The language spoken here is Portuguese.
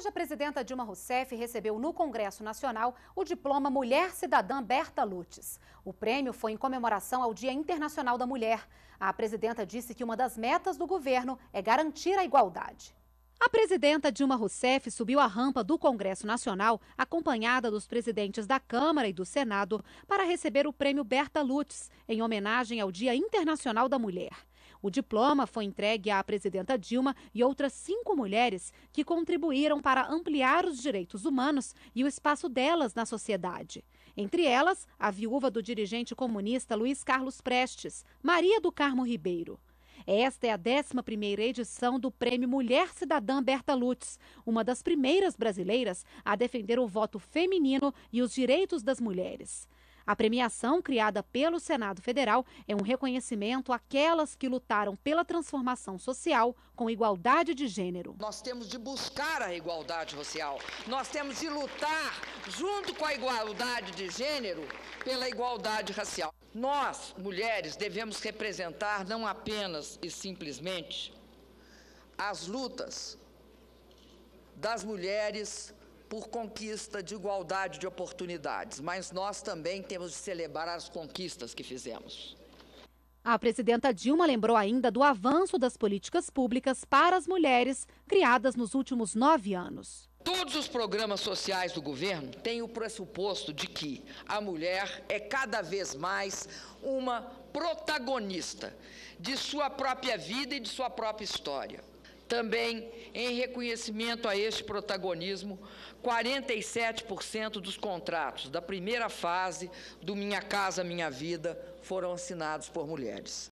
Hoje, a presidenta Dilma Rousseff recebeu no Congresso Nacional o diploma Mulher Cidadã Berta Lutz. O prêmio foi em comemoração ao Dia Internacional da Mulher. A presidenta disse que uma das metas do governo é garantir a igualdade. A presidenta Dilma Rousseff subiu a rampa do Congresso Nacional, acompanhada dos presidentes da Câmara e do Senado, para receber o prêmio Berta Lutz, em homenagem ao Dia Internacional da Mulher. O diploma foi entregue à presidenta Dilma e outras cinco mulheres que contribuíram para ampliar os direitos humanos e o espaço delas na sociedade. Entre elas, a viúva do dirigente comunista Luiz Carlos Prestes, Maria do Carmo Ribeiro. Esta é a 11ª edição do Prêmio Mulher Cidadã Berta Lutz, uma das primeiras brasileiras a defender o voto feminino e os direitos das mulheres. A premiação, criada pelo Senado Federal, é um reconhecimento àquelas que lutaram pela transformação social com igualdade de gênero. Nós temos de buscar a igualdade social, nós temos de lutar junto com a igualdade de gênero pela igualdade racial. Nós, mulheres, devemos representar não apenas e simplesmente as lutas das mulheres por conquista de igualdade de oportunidades, mas nós também temos de celebrar as conquistas que fizemos. A presidenta Dilma lembrou ainda do avanço das políticas públicas para as mulheres criadas nos últimos nove anos. Todos os programas sociais do governo têm o pressuposto de que a mulher é cada vez mais uma protagonista de sua própria vida e de sua própria história. Também, em reconhecimento a este protagonismo, 47% dos contratos da primeira fase do Minha Casa Minha Vida foram assinados por mulheres.